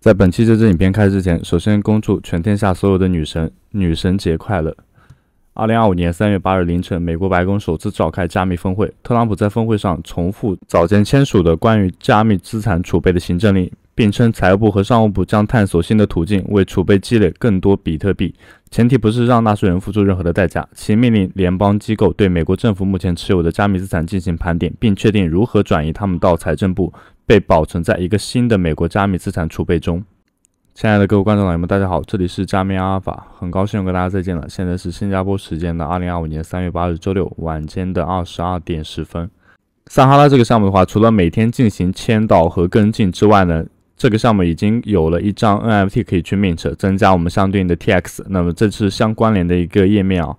在本期这支影片开始之前，首先恭祝全天下所有的女神女神节快乐！二零二五年三月八日凌晨，美国白宫首次召开加密峰会，特朗普在峰会上重复早前签署的关于加密资产储备的行政令，并称财务部和商务部将探索新的途径，为储备积累更多比特币。前提不是让纳税人付出任何的代价。其命令联邦机构对美国政府目前持有的加密资产进行盘点，并确定如何转移他们到财政部。被保存在一个新的美国加密资产储备中。亲爱的各位观众老爷们，大家好，这里是加密阿尔法，很高兴跟大家再见了。现在是新加坡时间的二零二五年三月八日周六晚间的二十二点十分。撒哈拉这个项目的话，除了每天进行签到和跟进之外呢，这个项目已经有了一张 NFT 可以去 mint，增加我们相对应的 TX。那么这是相关联的一个页面啊，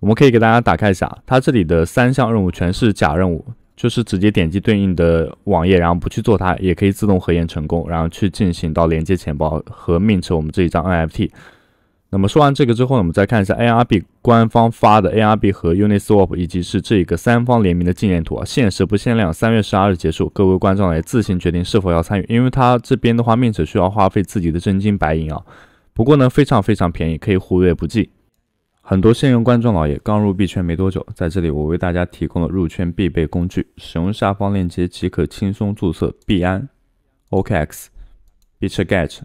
我们可以给大家打开一下，它这里的三项任务全是假任务。就是直接点击对应的网页，然后不去做它，也可以自动核验成功，然后去进行到连接钱包和 mint 我们这一张 NFT。那么说完这个之后呢，我们再看一下 ARB 官方发的 ARB 和 Uniswap 以及是这个三方联名的纪念图啊，限时不限量，三月十二日结束，各位观众也自行决定是否要参与，因为它这边的话 mint 需要花费自己的真金白银啊，不过呢非常非常便宜，可以忽略不计。很多新人观众老爷刚入币圈没多久，在这里我为大家提供了入圈必备工具，使用下方链接即可轻松注册币安、OKX、Bitget、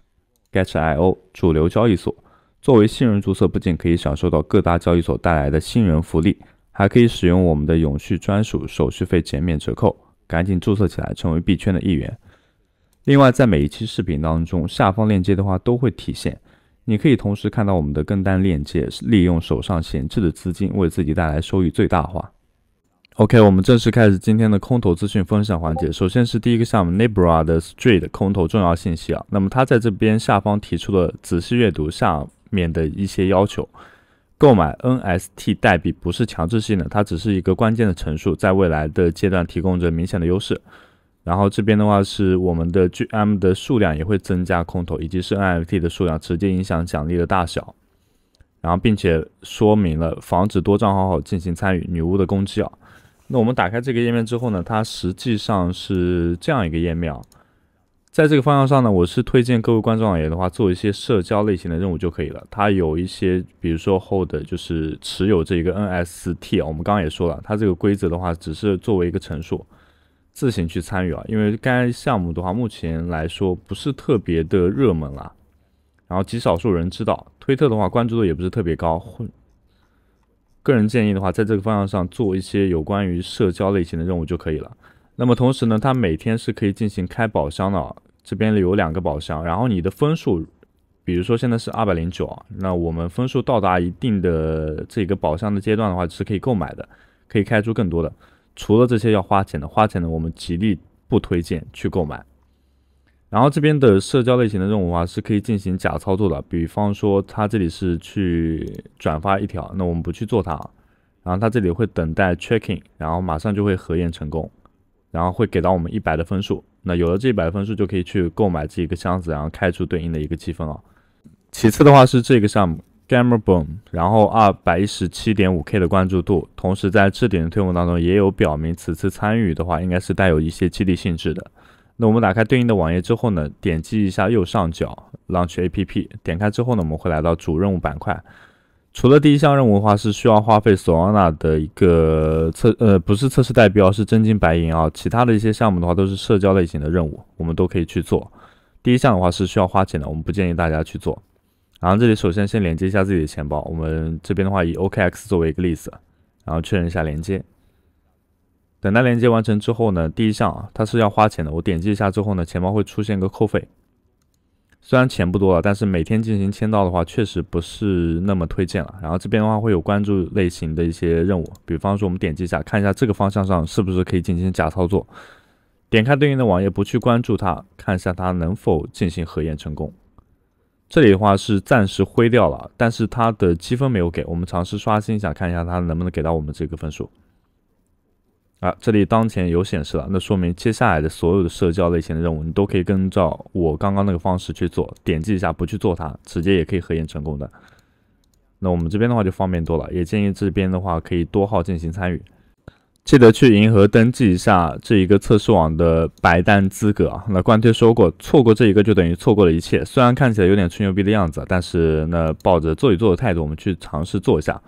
g e t i o 主流交易所。作为新人注册，不仅可以享受到各大交易所带来的新人福利，还可以使用我们的永续专属手续费减免折扣，赶紧注册起来，成为币圈的一员。另外，在每一期视频当中，下方链接的话都会体现。你可以同时看到我们的跟单链接，利用手上闲置的资金为自己带来收益最大化。OK，我们正式开始今天的空头资讯分享环节。首先是第一个项目 n e b r a 的 a Street 空头重要信息啊，那么它在这边下方提出了仔细阅读下面的一些要求。购买 NST 代币不是强制性的，它只是一个关键的陈述，在未来的阶段提供着明显的优势。然后这边的话是我们的 GM 的数量也会增加空投，以及是 NFT 的数量直接影响奖励的大小。然后并且说明了防止多账号进行参与女巫的攻击啊。那我们打开这个页面之后呢，它实际上是这样一个页面啊。在这个方向上呢，我是推荐各位观众老爷的话做一些社交类型的任务就可以了。它有一些比如说后的就是持有这一个 NST 啊，我们刚刚也说了，它这个规则的话只是作为一个陈述。自行去参与啊，因为该项目的话，目前来说不是特别的热门了，然后极少数人知道，推特的话关注度也不是特别高。个人建议的话，在这个方向上做一些有关于社交类型的任务就可以了。那么同时呢，它每天是可以进行开宝箱的，这边有两个宝箱，然后你的分数，比如说现在是二百零九啊，那我们分数到达一定的这个宝箱的阶段的话，是可以购买的，可以开出更多的。除了这些要花钱的，花钱的我们极力不推荐去购买。然后这边的社交类型的任务啊，是可以进行假操作的。比方说他这里是去转发一条，那我们不去做它。然后他这里会等待 checking，然后马上就会核验成功，然后会给到我们一百的分数。那有了这一百分数，就可以去购买这一个箱子，然后开出对应的一个积分啊。其次的话是这个项目。Gamma Boom，然后二百一十七点五 K 的关注度，同时在置顶的推文当中也有表明，此次参与的话应该是带有一些激励性质的。那我们打开对应的网页之后呢，点击一下右上角 Launch App，点开之后呢，我们会来到主任务板块。除了第一项任务的话是需要花费索 n 纳的一个测呃不是测试代表，是真金白银啊，其他的一些项目的话都是社交类型的任务，我们都可以去做。第一项的话是需要花钱的，我们不建议大家去做。然后这里首先先连接一下自己的钱包。我们这边的话以 OKX 作为一个例子，然后确认一下连接。等待连接完成之后呢，第一项啊它是要花钱的。我点击一下之后呢，钱包会出现一个扣费。虽然钱不多了，但是每天进行签到的话确实不是那么推荐了。然后这边的话会有关注类型的一些任务，比方说我们点击一下，看一下这个方向上是不是可以进行假操作。点开对应的网页，不去关注它，看一下它能否进行核验成功。这里的话是暂时灰掉了，但是它的积分没有给我们尝试刷新一下，看一下它能不能给到我们这个分数。啊，这里当前有显示了，那说明接下来的所有的社交类型的任务，你都可以跟照我刚刚那个方式去做，点击一下不去做它，直接也可以核验成功的。那我们这边的话就方便多了，也建议这边的话可以多号进行参与。记得去银河登记一下这一个测试网的白单资格啊！那官推说过，错过这一个就等于错过了一切。虽然看起来有点吹牛逼的样子，但是那抱着做一做的态度，我们去尝试做一下。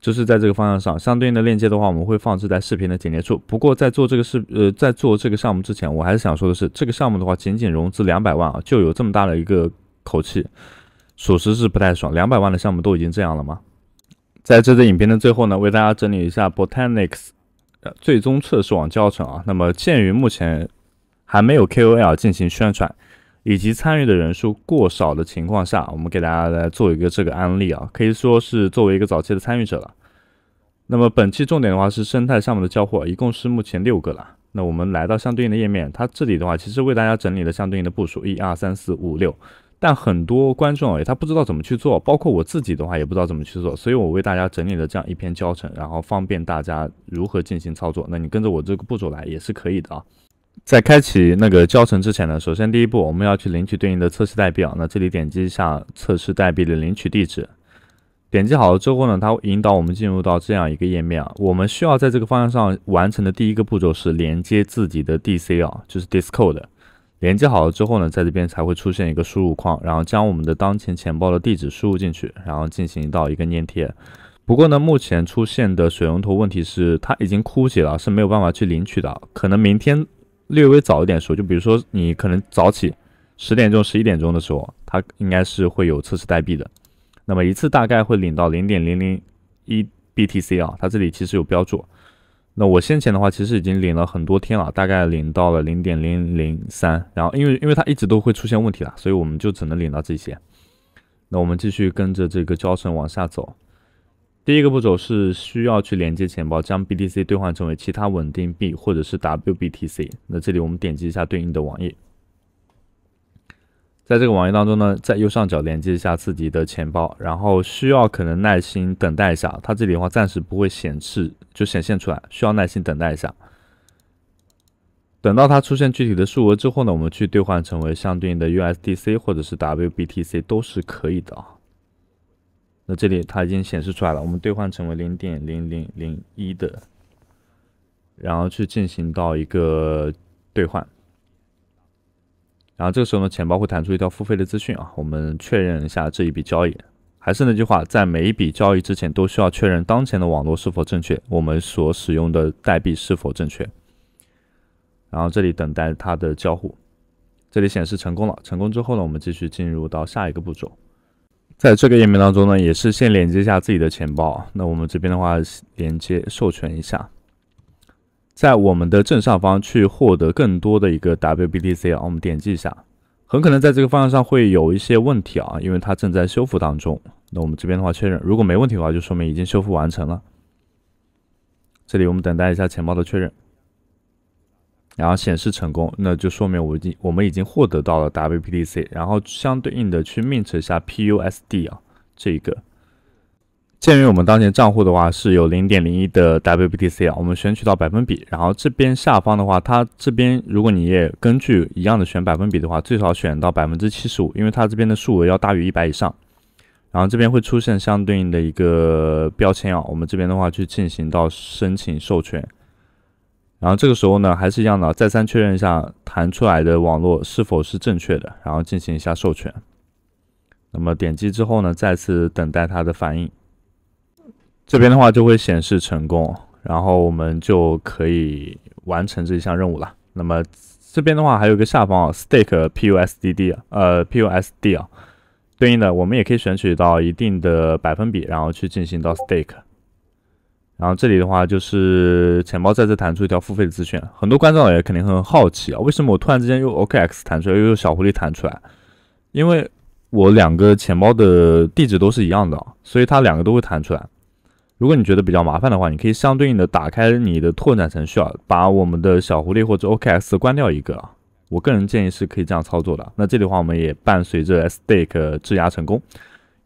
就是在这个方向上，相对应的链接的话，我们会放置在视频的简介处。不过在做这个视呃，在做这个项目之前，我还是想说的是，这个项目的话，仅仅融资两百万啊，就有这么大的一个口气，属实是不太爽。两百万的项目都已经这样了吗？在这支影片的最后呢，为大家整理一下 Botanics。最终测试网教程啊，那么鉴于目前还没有 KOL 进行宣传，以及参与的人数过少的情况下，我们给大家来做一个这个案例啊，可以说是作为一个早期的参与者了。那么本期重点的话是生态项目的交货，一共是目前六个了。那我们来到相对应的页面，它这里的话其实为大家整理了相对应的部署，一二三四五六。但很多观众也他不知道怎么去做，包括我自己的话也不知道怎么去做，所以我为大家整理了这样一篇教程，然后方便大家如何进行操作。那你跟着我这个步骤来也是可以的啊。在开启那个教程之前呢，首先第一步我们要去领取对应的测试代币啊。那这里点击一下测试代币的领取地址，点击好了之后呢，它会引导我们进入到这样一个页面啊。我们需要在这个方向上完成的第一个步骤是连接自己的 DC 啊，就是 Discord。连接好了之后呢，在这边才会出现一个输入框，然后将我们的当前钱包的地址输入进去，然后进行到一个粘贴。不过呢，目前出现的水龙头问题是它已经枯竭了，是没有办法去领取的。可能明天略微早一点说，就比如说你可能早起十点钟、十一点钟的时候，它应该是会有测试代币的。那么一次大概会领到零点零零一 BTC 啊，它这里其实有标注。那我先前的话，其实已经领了很多天了，大概领到了零点零零三，然后因为因为它一直都会出现问题了，所以我们就只能领到这些。那我们继续跟着这个教程往下走。第一个步骤是需要去连接钱包，将 BTC 兑换成为其他稳定币或者是 WBTC。那这里我们点击一下对应的网页。在这个网页当中呢，在右上角连接一下自己的钱包，然后需要可能耐心等待一下，它这里的话暂时不会显示，就显现出来，需要耐心等待一下。等到它出现具体的数额之后呢，我们去兑换成为相对应的 USDC 或者是 WBTC 都是可以的啊。那这里它已经显示出来了，我们兑换成为零点零零零一的，然后去进行到一个兑换。然后这个时候呢，钱包会弹出一条付费的资讯啊，我们确认一下这一笔交易。还是那句话，在每一笔交易之前都需要确认当前的网络是否正确，我们所使用的代币是否正确。然后这里等待它的交互，这里显示成功了。成功之后呢，我们继续进入到下一个步骤。在这个页面当中呢，也是先连接一下自己的钱包。那我们这边的话，连接授权一下。在我们的正上方去获得更多的一个 w b t c 啊，我们点击一下，很可能在这个方向上会有一些问题啊，因为它正在修复当中。那我们这边的话确认，如果没问题的话，就说明已经修复完成了。这里我们等待一下钱包的确认，然后显示成功，那就说明我已经我们已经获得到了 WPTC，然后相对应的去 mint 一下 PUSD 啊这一个。鉴于我们当前账户的话是有零点零一的 W BTC 啊，我们选取到百分比，然后这边下方的话，它这边如果你也根据一样的选百分比的话，最少选到百分之七十五，因为它这边的数额要大于一百以上，然后这边会出现相对应的一个标签啊，我们这边的话去进行到申请授权，然后这个时候呢还是一样的，再三确认一下弹出来的网络是否是正确的，然后进行一下授权，那么点击之后呢，再次等待它的反应。这边的话就会显示成功，然后我们就可以完成这一项任务了。那么这边的话还有个下方啊，stake PUSD，d 呃，PUSD 啊，对应的我们也可以选取到一定的百分比，然后去进行到 stake。然后这里的话就是钱包再次弹出一条付费的资讯，很多观众也肯定很好奇啊，为什么我突然之间又 OKX 弹出来，又有小狐狸弹出来？因为我两个钱包的地址都是一样的，所以它两个都会弹出来。如果你觉得比较麻烦的话，你可以相对应的打开你的拓展程序啊，把我们的小狐狸或者 OKS 关掉一个啊。我个人建议是可以这样操作的。那这里的话，我们也伴随着 stake 掷押成功，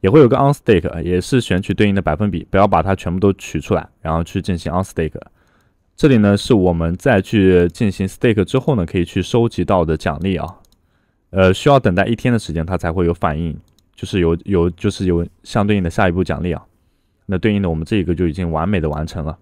也会有个 unstake 也是选取对应的百分比，不要把它全部都取出来，然后去进行 unstake。这里呢，是我们再去进行 stake 之后呢，可以去收集到的奖励啊。呃，需要等待一天的时间，它才会有反应，就是有有就是有相对应的下一步奖励啊。那对应的我们这一个就已经完美的完成了。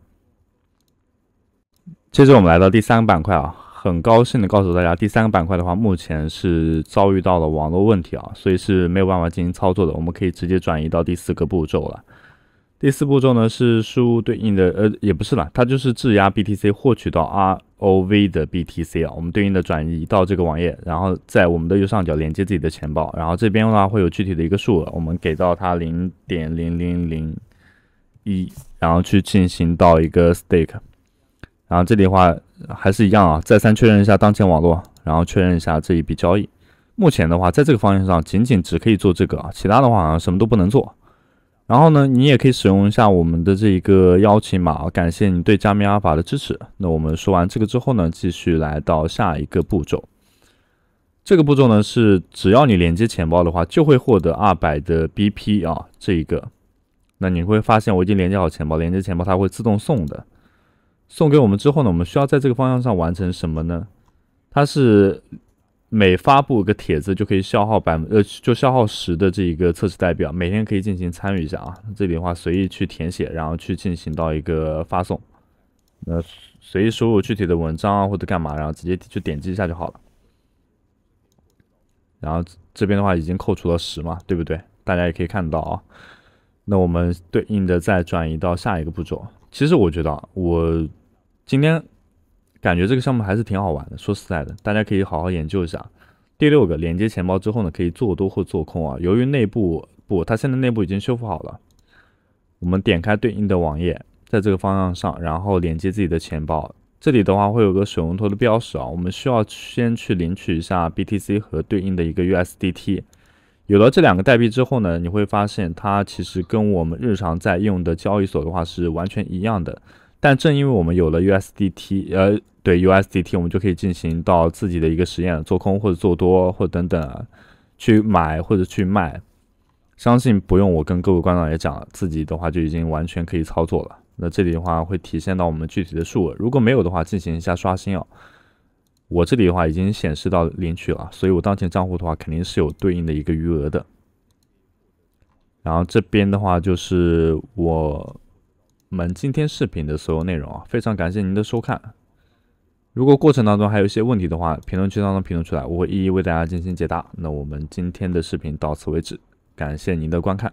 接着我们来到第三个板块啊，很高兴的告诉大家，第三个板块的话，目前是遭遇到了网络问题啊，所以是没有办法进行操作的。我们可以直接转移到第四个步骤了。第四步骤呢是输入对应的，呃，也不是了，它就是质押 BTC 获取到 ROV 的 BTC 啊。我们对应的转移到这个网页，然后在我们的右上角连接自己的钱包，然后这边的话会有具体的一个数额，我们给到它零点零零零。一，然后去进行到一个 stake，然后这里的话还是一样啊，再三确认一下当前网络，然后确认一下这一笔交易。目前的话，在这个方向上仅仅只可以做这个啊，其他的话好像什么都不能做。然后呢，你也可以使用一下我们的这一个邀请码，感谢你对加密阿尔法的支持。那我们说完这个之后呢，继续来到下一个步骤。这个步骤呢是，只要你连接钱包的话，就会获得二百的 BP 啊，这一个。那你会发现，我已经连接好钱包，连接钱包它会自动送的，送给我们之后呢，我们需要在这个方向上完成什么呢？它是每发布一个帖子就可以消耗百分呃，就消耗十的这一个测试代表，每天可以进行参与一下啊。这里的话随意去填写，然后去进行到一个发送，那随意输入具体的文章啊或者干嘛，然后直接去点击一下就好了。然后这边的话已经扣除了十嘛，对不对？大家也可以看到啊。那我们对应的再转移到下一个步骤。其实我觉得我今天感觉这个项目还是挺好玩的。说实在的，大家可以好好研究一下。第六个，连接钱包之后呢，可以做多或做空啊。由于内部不，它现在内部已经修复好了。我们点开对应的网页，在这个方向上，然后连接自己的钱包。这里的话会有个水龙头的标识啊，我们需要先去领取一下 BTC 和对应的一个 USDT。有了这两个代币之后呢，你会发现它其实跟我们日常在用的交易所的话是完全一样的。但正因为我们有了 USDT，呃，对 USDT，我们就可以进行到自己的一个实验，做空或者做多，或等等，去买或者去卖。相信不用我跟各位观众也讲了，自己的话就已经完全可以操作了。那这里的话会体现到我们具体的数额，如果没有的话，进行一下刷新啊。我这里的话已经显示到领取了，所以我当前账户的话肯定是有对应的一个余额的。然后这边的话就是我们今天视频的所有内容啊，非常感谢您的收看。如果过程当中还有一些问题的话，评论区当中评论出来，我会一一为大家进行解答。那我们今天的视频到此为止，感谢您的观看。